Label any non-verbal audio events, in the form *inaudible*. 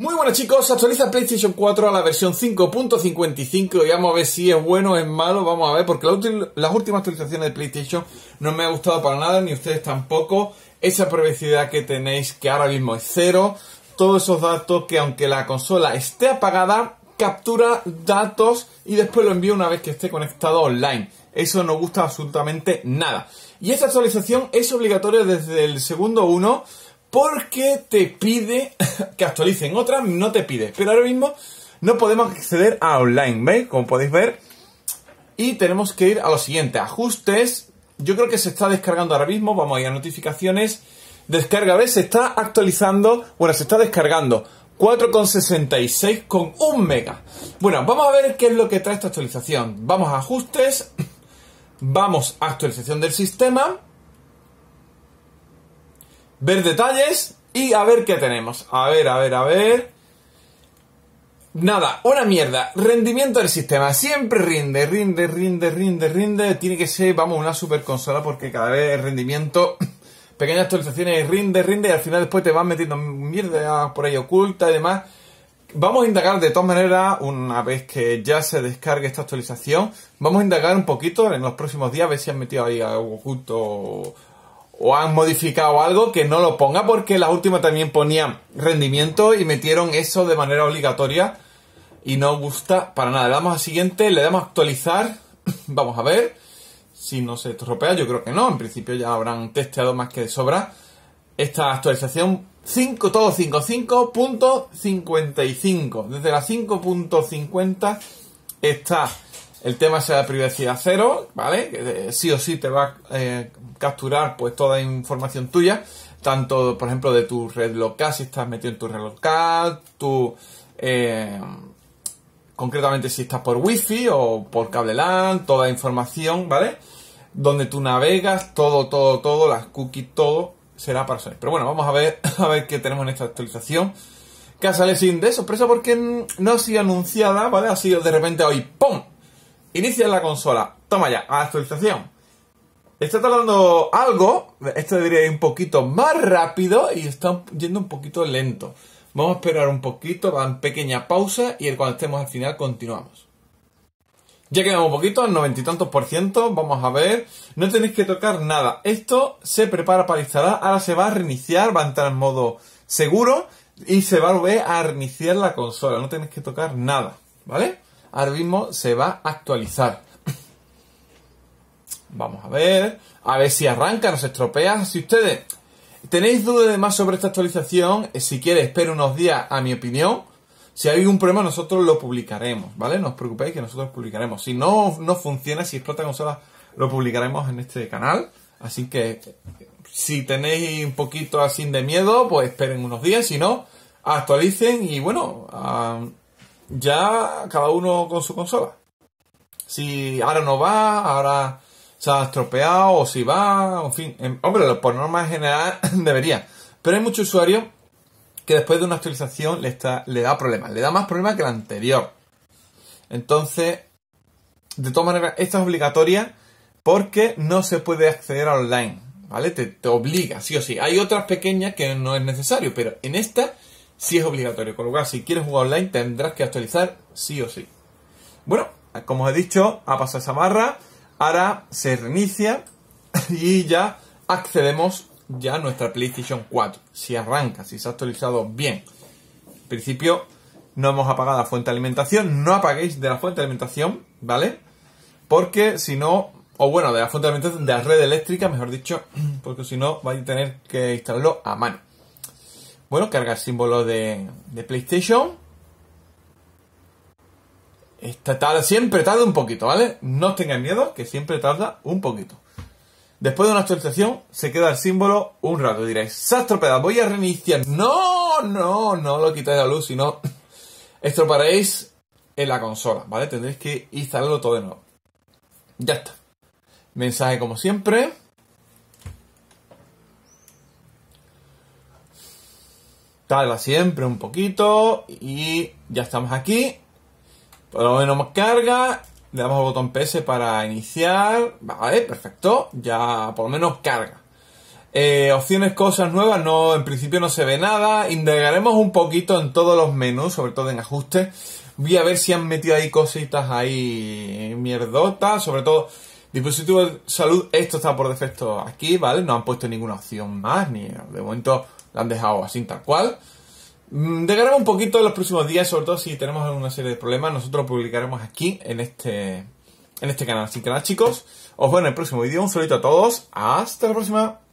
Muy buenas chicos, actualiza PlayStation 4 a la versión 5.55 y vamos a ver si es bueno o es malo, vamos a ver, porque las últimas actualizaciones de PlayStation no me ha gustado para nada, ni ustedes tampoco, esa privacidad que tenéis que ahora mismo es cero, todos esos datos que aunque la consola esté apagada, captura datos y después lo envía una vez que esté conectado online. Eso no gusta absolutamente nada. Y esta actualización es obligatoria desde el segundo 1 porque te pide *laughs* que actualicen. otra, no te pide, pero ahora mismo no podemos acceder a online, ¿veis? Como podéis ver. Y tenemos que ir a lo siguiente, ajustes. Yo creo que se está descargando ahora mismo, vamos a ir a notificaciones. Descarga, ¿ves? Se está actualizando, bueno, se está descargando. 4,66 con 1 mega. Bueno, vamos a ver qué es lo que trae esta actualización. Vamos a ajustes, *clears throat* vamos a actualización del sistema ver detalles y a ver qué tenemos. A ver, a ver, a ver. Nada, una mierda. Rendimiento del sistema. Siempre rinde, rinde, rinde, rinde, rinde. Tiene que ser, vamos, una super consola porque cada vez el rendimiento... *coughs* Pequeñas actualizaciones, rinde, rinde y al final después te van metiendo mierda por ahí oculta y demás. Vamos a indagar de todas maneras, una vez que ya se descargue esta actualización, vamos a indagar un poquito en los próximos días, a ver si han metido ahí algo oculto o han modificado algo que no lo ponga porque la última también ponía rendimiento y metieron eso de manera obligatoria y no gusta para nada. Le damos a siguiente, le damos a actualizar, *clears throat* vamos a ver si no se estropea, yo creo que no, en principio ya habrán testeado más que de sobra esta actualización 5, todo 5, 5.55, desde la 5.50 está el tema sea privacidad cero, ¿vale? Que eh, sí o sí te va a eh, capturar pues toda información tuya, tanto por ejemplo de tu red local, si estás metido en tu red local, tu... Eh, concretamente si estás por wifi o por cable LAN, toda información, ¿vale? Donde tú navegas, todo, todo, todo, las cookies, todo será para saber. Pero bueno, vamos a ver, *laughs* a ver qué tenemos en esta actualización. Que sale sin de sorpresa porque no ha sido anunciada, ¿vale? Ha sido de repente hoy, ¡pum! Inicia la consola. Toma ya, a actualización. Está tardando algo, esto debería ir un poquito más rápido y está yendo un poquito lento. Vamos a esperar un poquito, en pequeña pausa y cuando estemos al final continuamos. Ya quedamos un poquito, al noventa y tantos por ciento, vamos a ver. No tenéis que tocar nada. Esto se prepara para instalar, ahora se va a reiniciar, va a entrar en modo seguro y se va a volver a reiniciar la consola. No tenéis que tocar nada, ¿vale? ahora mismo se va a actualizar. Vamos a ver, a ver si arranca, no se estropea. Si ustedes tenéis dudas más sobre esta actualización, eh, si quiere, esperen unos días a mi opinión. Si hay algún problema, nosotros lo publicaremos, ¿vale? No os preocupéis que nosotros publicaremos. Si no, no funciona, si explota consola, lo publicaremos en este canal. Así que si tenéis un poquito así de miedo, pues esperen unos días. Si no, actualicen y bueno, ya cada uno con su consola. Si ahora no va, ahora se ha estropeado, o si va, en fin. En, em, hombre, por norma general *laughs* debería. Pero hay muchos usuarios que después de una actualización le, está, le da problemas. Le da más problemas que la anterior. Entonces, de todas maneras, esta es obligatoria porque no se puede acceder a online. ¿Vale? Te, te obliga, sí o sí. Hay otras pequeñas que no es necesario, pero en esta si es obligatorio. Con lo cual, si quieres jugar online, tendrás que actualizar sí o sí. Bueno, como os he dicho, ha pasado esa barra. Ahora se reinicia *laughs* y ya accedemos ya a nuestra PlayStation 4. Si arranca, si se ha actualizado bien. En principio, no hemos apagado la fuente de alimentación. No apaguéis de la fuente de alimentación, ¿vale? Porque si no, o bueno, de la fuente de alimentación, de la red eléctrica, mejor dicho, *clears throat* porque si no vais a tener que instalarlo a mano. Bueno, carga el símbolo de, PlayStation. Esta tarda, siempre tarda un poquito, ¿vale? No os tengáis miedo, que siempre tarda un poquito. Después de una actualización, se queda el símbolo un rato. Diréis, se ha estropeado, voy a reiniciar. No, no, no lo quitáis la luz, sino *laughs* estroparéis en la consola, ¿vale? Tendréis que instalarlo todo de nuevo. Ya está. Mensaje como siempre. tarda siempre un poquito y ya estamos aquí. Por lo menos carga, le damos al botón PS para iniciar, vale, perfecto, ya por lo menos carga. Eh, opciones, cosas nuevas, no, en principio no se ve nada. Indagaremos un poquito en todos los menús, sobre todo en ajustes. Voy a ver si han metido ahí cositas ahí mierdotas, sobre todo dispositivo de salud, esto está por defecto aquí, ¿vale? No han puesto ninguna opción más, ni de momento la han dejado así tal cual. Mm, Dejaremos un poquito en los próximos días, sobre todo si tenemos alguna serie de problemas, nosotros lo publicaremos aquí en este, en este canal. Así que chicos, os veo en el próximo vídeo, un saludo a todos, hasta la próxima.